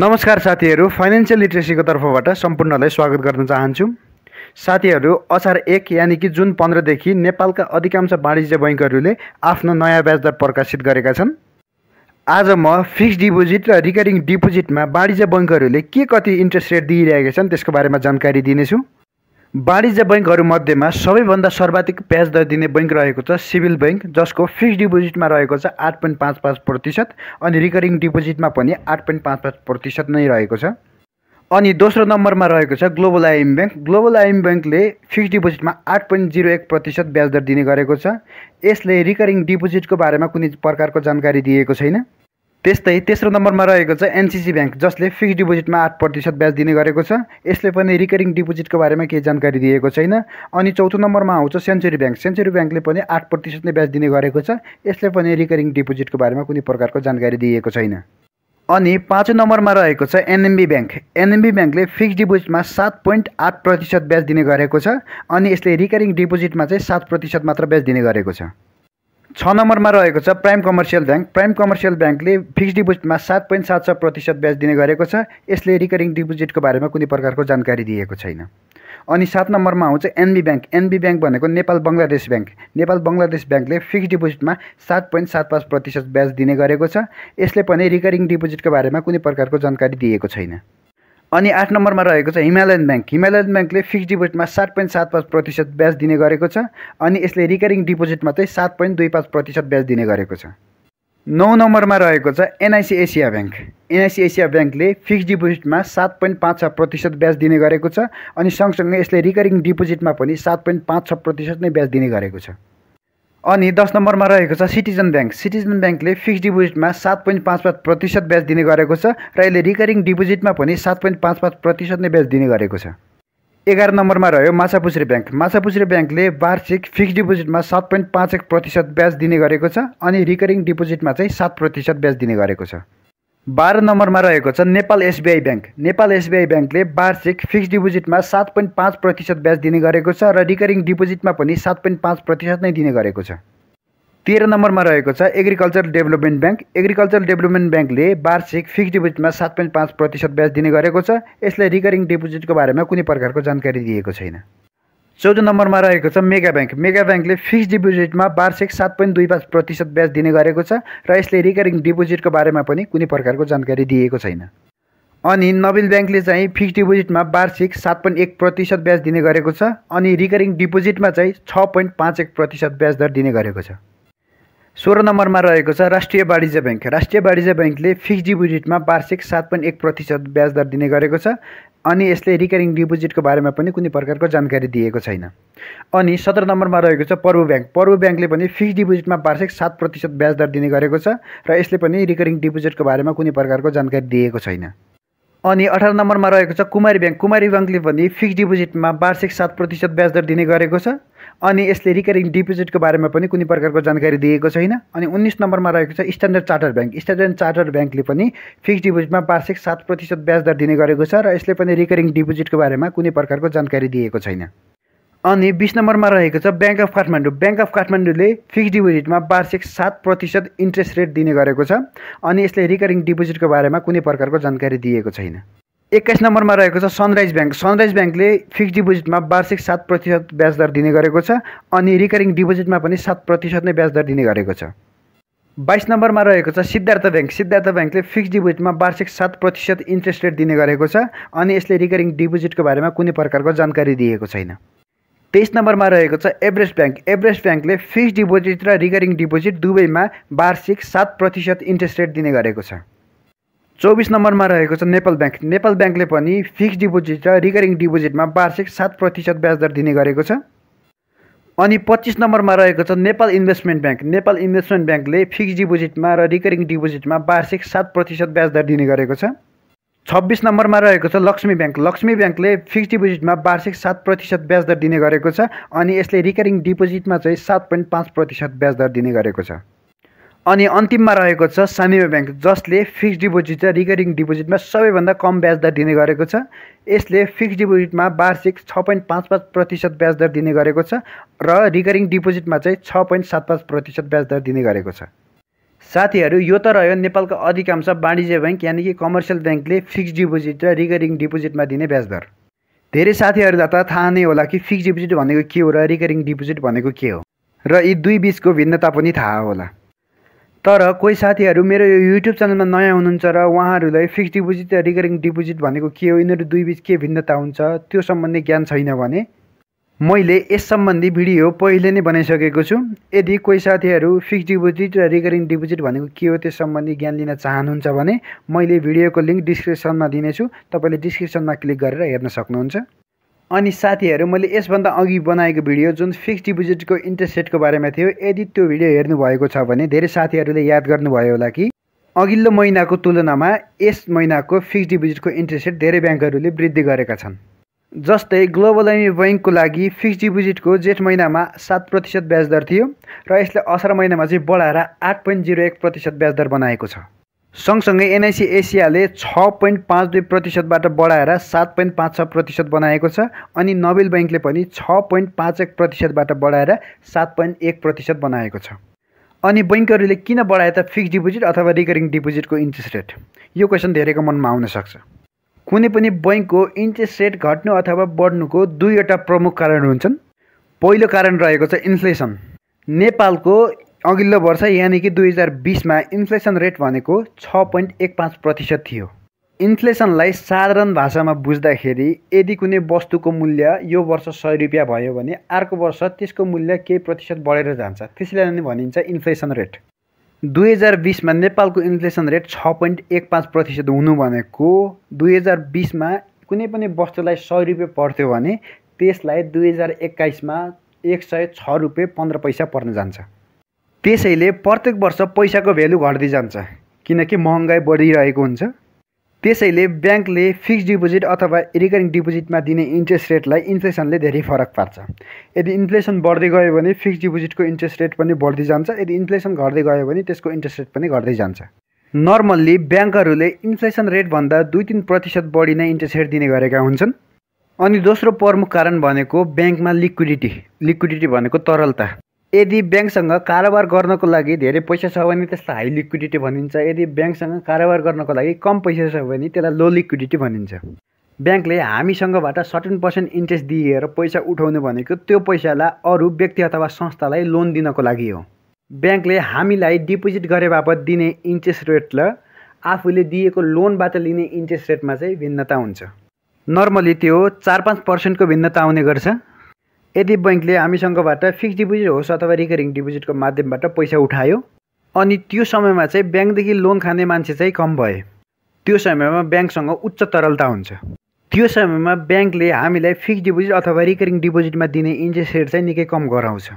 नमस्कार साथीहरू फाइनेन्सियल लिट्रेसीको तर्फबाट सम्पूर्णलाई स्वागत गर्न चाहन्छु साथीहरू असार एक यानि कि जुन पन्ध्रदेखि नेपालका अधिकांश वाणिज्य बैङ्कहरूले आफ्नो नयाँ ब्याजदर प्रकाशित गरेका छन् आज म फिक्स डिपोजिट र रिकरिङ डिपोजिटमा वाणिज्य बैङ्कहरूले के कति इन्ट्रेस्ट रेट दिइरहेका छन् त्यसको बारेमा जानकारी दिनेछु वाणिज्य ब्याङ्कहरूमध्येमा सबैभन्दा सर्वाधिक ब्याज दर दिने ब्याङ्क रहेको छ सिभिल ब्याङ्क जसको फिक्स डिपोजिटमा रहेको छ आठ पोइन्ट पाँच पाँच प्रतिशत अनि रिकरिङ डिपोजिटमा पनि आठ पोइन्ट पाँच पाँच प्रतिशत नै रहेको छ अनि दोस्रो नम्बरमा रहेको छ global IME bank global IME ब्याङ्कले फिक्स डिपोजिटमा आठ पोइन्ट जिरो एक प्रतिशत ब्याज दर दिने गरेको छ यसले रिकरिङ डिपोजिटको बारेमा कुनै प्रकारको जानकारी दिएको छैन त्यस्तै तेस्रो नम्बरमा रहेको छ एनसिसी ब्याङ्क जसले फिक्स डिपोजिटमा आठ प्रतिशत ब्याज दिने गरेको छ यसले पनि रिकरिङ डिपोजिटको बारेमा केही जानकारी दिएको छैन अनि चौथो नम्बरमा आउँछ सेन्चुरी ब्याङ्क सेन्चुरी ब्याङ्कले पनि आठ प्रतिशत नै ब्याज दिने गरेको छ यसले पनि रिकरिङ डिपोजिटको बारेमा कुनै प्रकारको जानकारी दिएको छैन अनि पाँचौँ नम्बरमा रहेको छ एनएमबी ब्याङ्क एनएमबी ब्याङ्कले फिक्स डिपोजिटमा सात पोइन्ट आठ प्रतिशत ब्याज दिने गरेको छ अनि यसले रिकरिङ डिपोजिटमा चाहिँ सात प्रतिशत मात्र ब्याज दिने गरेको छ छ नम्बरमा रहेको छ prime commercial bank prime commercial ब्याङ्कले फिक्स डिपोजिटमा सात पोइन्ट सात छ प्रतिशत ब्याज दिने गरेको छ यसले रिकरिङ डिपोजिटको बारेमा कुनै प्रकारको जानकारी दिएको छैन अनि सात नम्बरमा आउँछ एनबी ब्याङ्क एनबी ब्याङ्क भनेको नेपाल बङ्गलादेश ब्याङ्क नेपाल बङ्गलादेश ब्याङ्कले फिक्स डिपोजिटमा सात पोइन्ट सात पाँच प्रतिशत ब्याज दिने गरेको छ यसले पनि रिकरिङ डिपोजिटको बारेमा कुनै प्रकारको जानकारी दिएको छैन अनि आठ नम्बरमा रहेको छ हिमालयन ब्याङ्क हिमालयन ब्याङ्कले फिक्स डिपोजिटमा सात पोइन्ट सात पाँच प्रतिशत ब्याज दिने गरेको छ अनि यसले रिकरिङ डिपोजिटमा चाहिँ सात पोइन्ट दुई पाँच प्रतिशत ब्याज दिने गरेको छ नौ नम्बरमा रहेको छ NIC Asia bank NIC Asia ब्याङ्कले फिक्स डिपोजिटमा सात पोइन्ट पाँच छ प्रतिशत ब्याज दिने गरेको छ अनि सँगसँगै यसले रिकरिङ डिपोजिटमा पनि सात पोइन्ट पाँच छ प्रतिशत नै ब्याज दिने गरेको छ अनि दस नम्बरमा रहेको छ सिटिजन ब्याङ्क सिटिजन ब्याङ्कले फिक्स डिपोजिटमा सात पोइन्ट पाँच पाँच प्रतिशत ब्याज दिने गरेको छ र यसले रिकरिङ डिपोजिटमा पनि सात पोइन्ट पाँच पाँच प्रतिशत नै ब्याज दिने गरेको छ एघार नम्बरमा रह्यो माछापुछ्री ब्याङ्क माछापुछ्री ब्याङ्कले वार्षिक फिक्स डिपोजिटमा सात पोइन्ट पाँच एक प्रतिशत ब्याज दिने गरेको छ अनि रिकरिङ डिपोजिटमा चाहिँ सात प्रतिशत ब्याज दिने गरेको छ बाह्र नम्बरमा रहेको छ Nepal SBI bank Nepal SBI ब्याङ्कले वार्षिक फिक्स डिपोजिटमा सात पोइन्ट पाँच प्रतिशत ब्याज दिने गरेको छ र रिकरिङ डिपोजिटमा पनि सात पोइन्ट पाँच प्रतिशत नै दिने गरेको छ तेह्र नम्बरमा रहेको छ agriculture development bank agriculture development ब्याङ्कले वार्षिक फिक्स डिपोजिटमा सात पोइन्ट पाँच प्रतिशत ब्याज दिने गरेको छ यसले रिकरिङ डिपोजिटको बारेमा कुनै प्रकारको जानकारी दिएको छैन चौध नम्बरमा रहेको छ मेगा ब्याङ्क मेगा ब्याङ्कले फिक्स डिपोजिटमा वार्षिक सात पोइन्ट दुई पाँच प्रतिशत ब्याज दिने गरेको छ र यसले रिकरिङ डिपोजिटको बारेमा पनि कुनै प्रकारको जानकारी दिएको छैन अनि नोबिल ब्याङ्कले चाहिँ फिक्स डिपोजिटमा वार्षिक सात पोइन्ट एक प्रतिशत ब्याज दिने गरेको छ अनि रिकरिङ डिपोजिटमा चाहिँ छ पोइन्ट पाँच एक प्रतिशत ब्याज दर दिने गरेको छ सोह्र नम्बरमा रहेको छ राष्ट्रिय वाणिज्य ब्याङ्क राष्ट्रिय वाणिज्य ब्याङ्कले फिक्स डिपोजिटमा वार्षिक सात पोइन्ट एक प्रतिशत ब्याज दर दिने गरेको छ अनि यसले रिकरिङ डिपोजिटको बारेमा पनि कुनै प्रकारको जानकारी दिएको छैन अनि सत्र नम्बरमा रहेको छ पर्व ब्याङ्क पर्व ब्याङ्कले पनि फिक्स डिपोजिटमा वार्षिक सात प्रतिशत ब्याज दर दिने गरेको छ र यसले पनि रिकरिङ डिपोजिटको बारेमा कुनै प्रकारको जानकारी दिएको छैन अनि अठार नम्बरमा रहेको छ कुमारी ब्याङ्क कुमारी ब्याङ्कले पनि फिक्स डिपोजिटमा वार्षिक सात प्रतिशत ब्याज दर दिने गरेको छ अनि यसले रिकरिङ डिपोजिटको बारेमा पनि कुनै प्रकारको जानकारी दिएको छैन अनि उन्नाइस नम्बरमा रहेको छ standard charter bank standard charter ब्याङ्कले पनि फिक्स डिपोजिटमा वार्षिक सात प्रतिशत ब्याज दर दिने गरेको छ र यसले पनि रिकरिङ डिपोजिटको बारेमा कुनै प्रकारको जानकारी दिएको छैन अनि बिस नम्बरमा रहेको छ bank of Kathmandu bank of काठमाडौँले फिक्स डिपोजिटमा वार्षिक सात प्रतिशत इन्ट्रेस्ट रेट दिने गरेको छ अनि यसले रिकरिङ डिपोजिटको बारेमा कुनै प्रकारको जानकारी दिएको छैन एक्काइस नम्बरमा रहेको छ सनराइज ब्याङ्क सनराइज ब्याङ्कले फिक्स डिपोजिटमा वार्षिक सात प्रतिशत ब्याज दिने गरेको छ अनि रिकरिङ डिपोजिटमा पनि सात प्रतिशत नै ब्याजदर दिने गरेको छ बाइस नम्बरमा रहेको छ सिद्धार्थ ब्याङ्क सिद्धार्थ ब्याङ्कले फिक्स डिपोजिटमा वार्षिक सात प्रतिशत इन्ट्रेस्ट रेट दिने गरेको छ अनि यसले रिकरिङ डिपोजिटको बारेमा कुनै प्रकारको जानकारी दिएको छैन तेइस नम्बरमा रहेको छ एभरेस्ट ब्याङ्क एभरेस्ट ब्याङ्कले फिक्स डिपोजिट र रिकरिङ डिपोजिट दुवैमा वार्षिक सात प्रतिशत इन्ट्रेस्ट रेट दिने गरेको छ चौबिस नम्बरमा रहेको छ नेपाल ब्याङ्क नेपाल ब्याङ्कले पनि फिक्स डिपोजिट र रिकरिङ डिपोजिटमा वार्षिक सात प्रतिशत ब्याज दर दिने गरेको छ अनि पच्चिस नम्बरमा रहेको छ Nepal investment bank Nepal investment ब्याङ्कले फिक्स डिपोजिटमा र रिकरिङ डिपोजिटमा वार्षिक सात प्रतिशत ब्याज दर दिने गरेको छ छब्बिस नम्बरमा रहेको छ लक्ष्मी ब्याङ्क लक्ष्मी ब्याङ्कले फिक्स डिपोजिटमा वार्षिक सात प्रतिशत ब्याज दर दिने गरेको छ अनि यसले रिकरिङ डिपोजिटमा चाहिँ सात पोइन्ट पाँच प्रतिशत ब्याज दर दिने गरेको छ अनि अन्तिममा रहेको छ सामिमा ब्याङ्क जसले फिक्स डिपोजिट र रिकरिङ डिपोजिटमा सबैभन्दा कम ब्याज दर दिने गरेको छ यसले फिक्स डिपोजिटमा वार्षिक छ पोइन्ट पाँच पाँच प्रतिशत ब्याज दर दिने गरेको छ र रिकरिङ डिपोजिटमा चाहिँ छ पोइन्ट सात पाँच प्रतिशत ब्याज दर दिने गरेको छ साथीहरू यो त रह्यो नेपालको अधिकांश वाणिज्य ब्याङ्क यानि कि कमर्सियल ब्याङ्कले फिक्स डिपोजिट र रिकरिङ डिपोजिटमा दिने ब्याज दर धेरै साथीहरूलाई त थाहा नै होला कि फिक्स डिपोजिट भनेको के हो र रिकरिङ डिपोजिट भनेको के हो र यी दुई बिचको भिन्नता पनि थाहा होला तर कोही साथीहरू मेरो यो युट्युब च्यानलमा नयाँ हुनुहुन्छ र उहाँहरूलाई फिक्स डिपोजिट र रिकरिङ डिपोजिट भनेको के हो यिनीहरू दुई बिच के भिन्नता हुन्छ त्यो सम्बन्धी ज्ञान छैन भने मैले यस सम्बन्धी भिडियो पहिले नै बनाइसकेको छु यदि कोही साथीहरू फिक्स डिपोजिट र रिकरिङ डिपोजिट भनेको के हो त्यस सम्बन्धी ज्ञान लिन चाहनुहुन्छ भने मैले भिडियोको लिङ्क डिस्क्रिप्सनमा दिनेछु तपाईँले डिस्क्रिप्सनमा क्लिक गरेर हेर्न सक्नुहुन्छ अनि साथीहरू मैले यसभन्दा अघि बनाएको भिडियो जुन फिक्स डिपोजिटको इन्ट्रेस्ट रेटको बारेमा थियो यदि त्यो भिडियो हेर्नुभएको छ भने धेरै साथीहरूले याद गर्नुभयो होला कि अघिल्लो महिनाको तुलनामा यस महिनाको फिक्स डिपोजिटको इन्ट्रेस्ट रेट धेरै ब्याङ्कहरूले वृद्धि गरेका छन् जस्तै ग्लोबल एमए बैङ्कको लागि फिक्स डिपोजिटको जेठ महिनामा सात प्रतिशत ब्याजदर थियो र यसले असार महिनामा चाहिँ बढाएर आठ पोइन्ट जिरो एक प्रतिशत ब्याजदर बनाएको छ सँगसँगै एनआइसी एसियाले छ पोइन्ट पाँच दुई प्रतिशतबाट बढाएर सात पोइन्ट पाँच छ प्रतिशत बनाएको छ अनि नोबेल ब्याङ्कले पनि छ पोइन्ट पाँच एक प्रतिशतबाट बढाएर सात पोइन्ट एक प्रतिशत बनाएको छ अनि बैङ्कहरूले किन बढाए त फिक्स डिपोजिट अथवा रिकरिङ डिपोजिटको इन्ट्रेस्ट रेट यो क्वेसन धेरैको मनमा आउन सक्छ कुनै पनि बैङ्कको इन्ट्रेस्ट रेट घट्नु अथवा बढ्नुको दुईवटा प्रमुख कारण हुन्छन् पहिलो कारण रहेको छ इन्फ्लेसन नेपालको अघिल्लो वर्ष यानि कि दुई हजार बिसमा इन्फ्लेसन रेट भनेको छ पोइन्ट एक पाँच प्रतिशत थियो इन्फ्लेसनलाई साधारण भाषामा बुझ्दाखेरि यदि कुनै वस्तुको मूल्य यो वर्ष सय रुपियाँ भयो भने अर्को वर्ष त्यसको मूल्य केही प्रतिशत बढेर जान्छ त्यसैले नै भनिन्छ इन्फ्लेसन रेट दुई हजार बिसमा नेपालको इन्फ्लेसन रेट छ पोइन्ट एक पाँच प्रतिशत हुनु भनेको दुई हजार बिसमा कुनै पनि वस्तुलाई सय रुपियाँ पर्थ्यो भने त्यसलाई दुई हजार एक्काइसमा एक सय छ रुपियाँ पन्ध्र पैसा पर्न जान्छ त्यसैले प्रत्येक वर्ष पैसाको भेल्यु घट्दै जान्छ किनकि महँगाई बढिरहेको हुन्छ त्यसैले ब्याङ्कले फिक्स डिपोजिट अथवा रिकरिङ डिपोजिटमा दिने इन्ट्रेस्ट रेटलाई इन्फ्लेसनले धेरै फरक पार्छ यदि इन्फ्लेसन बढ्दै गयो भने फिक्स डिपोजिटको इन्ट्रेस्ट रेट पनि बढ्दै जान्छ यदि इन्फ्लेसन घट्दै गयो भने त्यसको इन्ट्रेस्ट रेट पनि घट्दै जान्छ नर्मल्ली ब्याङ्कहरूले इन्फ्लेसन रेटभन्दा दुई तिन प्रतिशत बढी नै इन्ट्रेस्ट रेट दिने गरेका हुन्छन् अनि दोस्रो प्रमुख कारण भनेको ब्याङ्कमा लिक्विडिटी लिक्विडिटी भनेको तरलता यदि ब्याङ्कसँग कारोबार गर्नको लागि धेरै पैसा छ भने त्यसलाई हाई लिक्विडिटी भनिन्छ यदि ब्याङ्कसँग कारोबार गर्नको लागि कम पैसा छ भने त्यसलाई लो लिक्विडिटी भनिन्छ ब्याङ्कले हामीसँगबाट सर्टेन पर्सेन्ट इन्ट्रेस्ट दिएर पैसा उठाउनु भनेको त्यो पैसालाई अरू व्यक्ति अथवा संस्थालाई लोन दिनको लागि हो ब्याङ्कले हामीलाई डिपोजिट गरे बापत दिने इन्ट्रेस्ट रेट र आफूले दिएको लोनबाट लिने इन्ट्रेस्ट रेटमा चाहिँ भिन्नता हुन्छ नर्मली त्यो चार पाँच पर्सेन्टको भिन्नता आउने गर्छ यदि ब्याङ्कले हामीसँगबाट फिक्स डिपोजिट होस् अथवा रिकरिङ डिपोजिटको माध्यमबाट पैसा उठायो अनि त्यो समयमा चाहिँ ब्याङ्कदेखि लोन खाने मान्छे चाहिँ कम भए त्यो समयमा ब्याङ्कसँग उच्च तरलता हुन्छ त्यो समयमा ब्याङ्कले हामीलाई फिक्स डिपोजिट अथवा रिकरिङ डिपोजिटमा दिने इन्ट्रेस्ट रेट चाहिँ निकै कम गराउँछ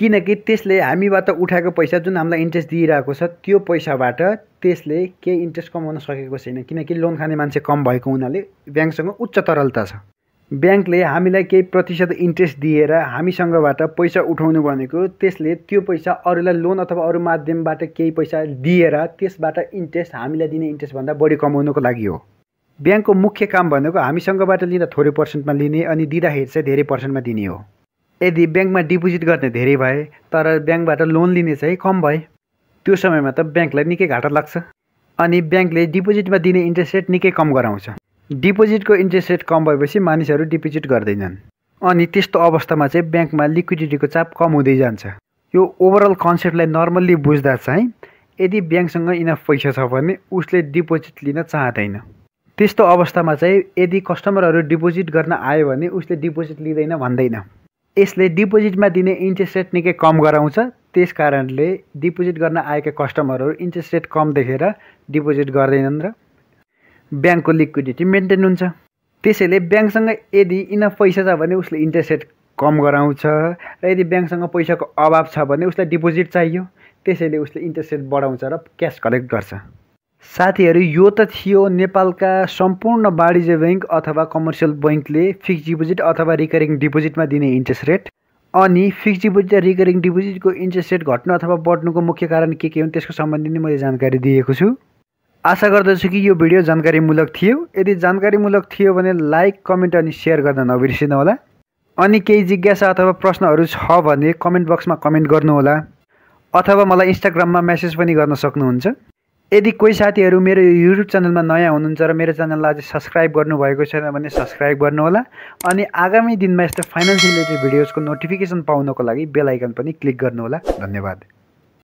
किनकि त्यसले हामीबाट उठाएको पैसा जुन हामीलाई इन्ट्रेस्ट दिइरहेको छ त्यो पैसाबाट त्यसले केही इन्ट्रेस्ट कमाउन सकेको छैन किनकि लोन खाने मान्छे कम भएको हुनाले ब्याङ्कसँग उच्च तरलता छ ब्याङ्कले हामीलाई केही प्रतिशत इन्ट्रेस्ट दिएर हामीसँगबाट पैसा उठाउनु भनेको त्यसले त्यो पैसा अरूलाई लोन अथवा अरू माध्यमबाट केही पैसा दिएर त्यसबाट इन्ट्रेस्ट हामीलाई दिने इन्ट्रेस्टभन्दा बढी कमाउनुको लागि हो ब्याङ्कको मुख्य काम भनेको हामीसँगबाट लिँदा थोरै पर्सेन्टमा लिने अनि दिँदाखेरि चाहिँ धेरै पर्सेन्टमा दिने हो यदि ब्याङ्कमा डिपोजिट गर्ने धेरै भए तर ब्याङ्कबाट लोन लिने चाहिँ कम भए त्यो समयमा त ब्याङ्कलाई निकै घाटा लाग्छ अनि ब्याङ्कले डिपोजिटमा दिने इन्ट्रेस्ट रेट निकै कम गराउँछ डिपोजिटको इन्ट्रेस्ट रेट कम भएपछि मानिसहरू डिपोजिट गर्दैनन् अनि त्यस्तो अवस्थामा चाहिँ ब्याङ्कमा लिक्विडिटीको चाप कम हुँदै जान्छ यो ओभरअल कन्सेप्टलाई नर्मल्ली बुझ्दा चाहिँ यदि ब्याङ्कसँग इनफ पैसा छ भने उसले डिपोजिट लिन चाहँदैन त्यस्तो अवस्थामा चाहिँ यदि कस्टमरहरू डिपोजिट गर्न आयो भने उसले डिपोजिट लिँदैन भन्दैन यसले डिपोजिटमा दिने इन्ट्रेस्ट रेट निकै कम गराउँछ त्यस कारणले डिपोजिट गर्न आएका कस्टमरहरू इन्ट्रेस्ट रेट कम देखेर डिपोजिट गर्दैनन् र ब्याङ्कको लिक्विडिटी मेन्टेन हुन्छ त्यसैले ब्याङ्कसँग यदि इनफ पैसा छ भने उसले इन्ट्रेस्ट रेट कम गराउँछ र यदि ब्याङ्कसँग पैसाको अभाव छ भने उसलाई डिपोजिट चाहियो त्यसैले उसले इन्ट्रेस्ट रेट बढाउँछ र क्यास कलेक्ट गर्छ साथीहरू यो त थियो नेपालका सम्पूर्ण वाणिज्य ब्याङ्क अथवा कमर्सियल ब्याङ्कले फिक्स डिपोजिट अथवा रिकरिङ डिपोजिटमा दिने इन्ट्रेस्ट रेट अनि फिक्स डिपोजिट र रिकरिङ डिपोजिटको इन्ट्रेस्ट रेट घट्नु अथवा बढ्नुको मुख्य कारण के के हुन् त्यसको सम्बन्धी नै मैले जानकारी दिएको छु आशा गर्दछु कि यो भिडियो जानकारीमूलक थियो यदि जानकारीमूलक थियो भने लाइक कमेन्ट अनि सेयर गर्न नबिर्सिनुहोला अनि केही जिज्ञासा अथवा प्रश्नहरू छ भने कमेन्ट बक्समा कमेन्ट गर्नुहोला अथवा मलाई इन्स्टाग्राममा मेसेज पनि गर्न सक्नुहुन्छ यदि कोही साथीहरू मेरो युट्युब च्यानलमा नयाँ हुनुहुन्छ र मेरो च्यानललाई अझै सब्सक्राइब गर्नुभएको छैन भने सब्सक्राइब गर्नुहोला अनि आगामी दिनमा यस्तो फाइनेन्स रिलेटेड भिडियोजको नोटिफिकेसन पाउनको लागि बेल आइकन पनि क्लिक गर्नुहोला धन्यवाद